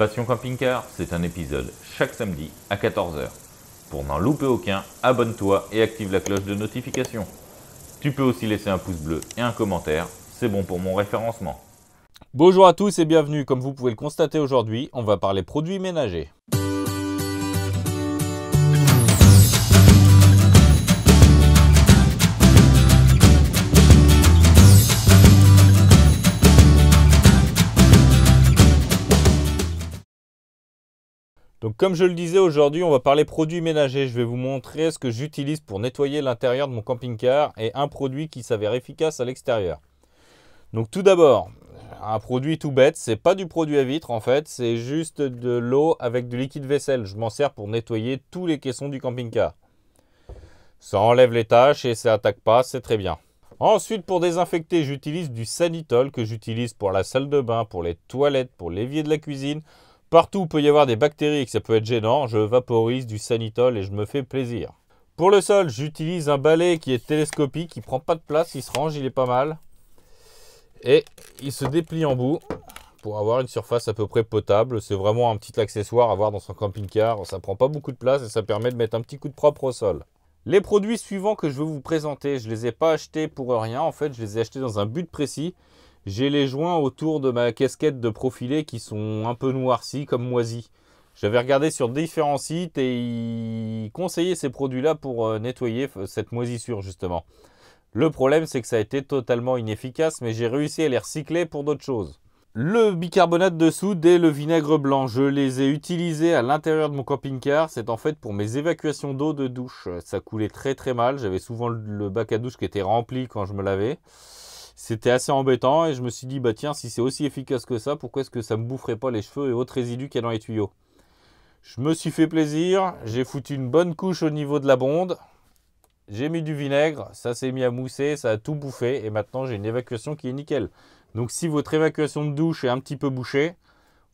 Passion Camping-Car, c'est un épisode chaque samedi à 14h. Pour n'en louper aucun, abonne-toi et active la cloche de notification. Tu peux aussi laisser un pouce bleu et un commentaire, c'est bon pour mon référencement. Bonjour à tous et bienvenue, comme vous pouvez le constater aujourd'hui, on va parler produits ménagers. Donc comme je le disais aujourd'hui, on va parler produits ménagers. Je vais vous montrer ce que j'utilise pour nettoyer l'intérieur de mon camping-car et un produit qui s'avère efficace à l'extérieur. Donc tout d'abord, un produit tout bête, c'est pas du produit à vitre en fait, c'est juste de l'eau avec du liquide vaisselle. Je m'en sers pour nettoyer tous les caissons du camping-car. Ça enlève les taches et ça attaque pas, c'est très bien. Ensuite, pour désinfecter, j'utilise du sanitol que j'utilise pour la salle de bain, pour les toilettes, pour l'évier de la cuisine, Partout où peut y avoir des bactéries et que ça peut être gênant, je vaporise du sanitol et je me fais plaisir. Pour le sol, j'utilise un balai qui est télescopique, qui prend pas de place, il se range, il est pas mal. Et il se déplie en bout pour avoir une surface à peu près potable. C'est vraiment un petit accessoire à avoir dans son camping-car. Ça prend pas beaucoup de place et ça permet de mettre un petit coup de propre au sol. Les produits suivants que je vais vous présenter, je ne les ai pas achetés pour rien. En fait, je les ai achetés dans un but précis. J'ai les joints autour de ma casquette de profilé qui sont un peu noircis comme moisis. J'avais regardé sur différents sites et ils conseillaient ces produits-là pour euh, nettoyer euh, cette moisissure justement. Le problème c'est que ça a été totalement inefficace mais j'ai réussi à les recycler pour d'autres choses. Le bicarbonate de soude et le vinaigre blanc, je les ai utilisés à l'intérieur de mon camping-car. C'est en fait pour mes évacuations d'eau de douche. Ça coulait très très mal. J'avais souvent le bac à douche qui était rempli quand je me lavais. C'était assez embêtant et je me suis dit, bah tiens, si c'est aussi efficace que ça, pourquoi est-ce que ça ne me boufferait pas les cheveux et autres résidus qu'il y a dans les tuyaux Je me suis fait plaisir, j'ai foutu une bonne couche au niveau de la bonde, j'ai mis du vinaigre, ça s'est mis à mousser, ça a tout bouffé et maintenant j'ai une évacuation qui est nickel. Donc si votre évacuation de douche est un petit peu bouchée,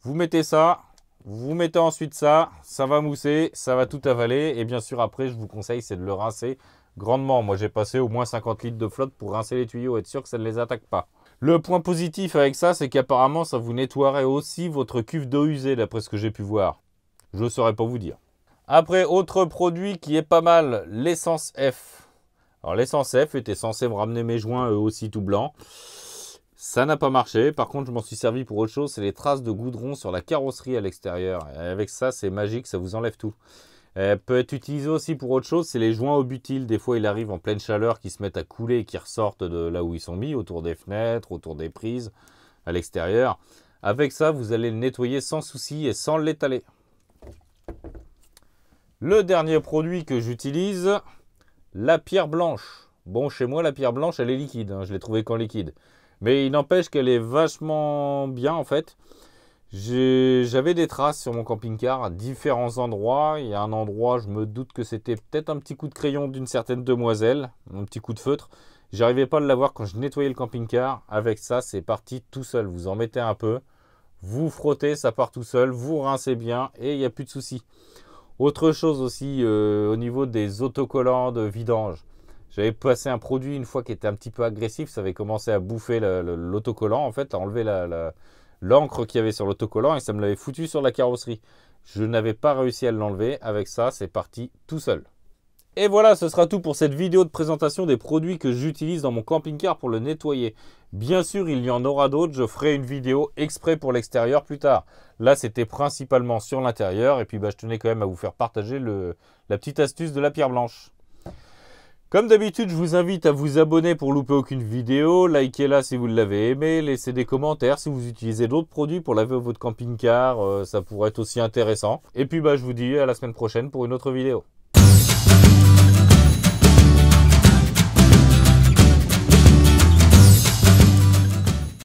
vous mettez ça, vous mettez ensuite ça, ça va mousser, ça va tout avaler et bien sûr après je vous conseille c'est de le rincer grandement. Moi, j'ai passé au moins 50 litres de flotte pour rincer les tuyaux, être sûr que ça ne les attaque pas. Le point positif avec ça, c'est qu'apparemment, ça vous nettoierait aussi votre cuve d'eau usée, d'après ce que j'ai pu voir. Je ne saurais pas vous dire. Après, autre produit qui est pas mal, l'essence F. Alors, l'essence F était censé me ramener mes joints, eux aussi tout blancs. Ça n'a pas marché. Par contre, je m'en suis servi pour autre chose, c'est les traces de goudron sur la carrosserie à l'extérieur. Avec ça, c'est magique, ça vous enlève tout. Elle euh, peut être utilisée aussi pour autre chose, c'est les joints au butyl. Des fois, il arrive en pleine chaleur qui se mettent à couler qui ressortent de là où ils sont mis, autour des fenêtres, autour des prises, à l'extérieur. Avec ça, vous allez le nettoyer sans souci et sans l'étaler. Le dernier produit que j'utilise, la pierre blanche. Bon, chez moi, la pierre blanche, elle est liquide. Hein. Je l'ai trouvée qu'en liquide. Mais il n'empêche qu'elle est vachement bien, en fait. J'avais des traces sur mon camping-car à différents endroits. Il y a un endroit, je me doute que c'était peut-être un petit coup de crayon d'une certaine demoiselle, un petit coup de feutre. J'arrivais pas à l'avoir quand je nettoyais le camping-car. Avec ça, c'est parti tout seul. Vous en mettez un peu, vous frottez, ça part tout seul, vous rincez bien et il n'y a plus de souci. Autre chose aussi euh, au niveau des autocollants de vidange. J'avais passé un produit une fois qui était un petit peu agressif, ça avait commencé à bouffer l'autocollant en fait, à enlever la l'encre qu'il y avait sur l'autocollant et ça me l'avait foutu sur la carrosserie. Je n'avais pas réussi à l'enlever. Avec ça, c'est parti tout seul. Et voilà, ce sera tout pour cette vidéo de présentation des produits que j'utilise dans mon camping-car pour le nettoyer. Bien sûr, il y en aura d'autres, je ferai une vidéo exprès pour l'extérieur plus tard. Là, c'était principalement sur l'intérieur, et puis bah, je tenais quand même à vous faire partager la petite astuce de la pierre blanche. Comme d'habitude, je vous invite à vous abonner pour louper aucune vidéo, likez-la si vous l'avez aimé, laissez des commentaires si vous utilisez d'autres produits pour laver votre camping-car, euh, ça pourrait être aussi intéressant. Et puis bah, je vous dis à la semaine prochaine pour une autre vidéo.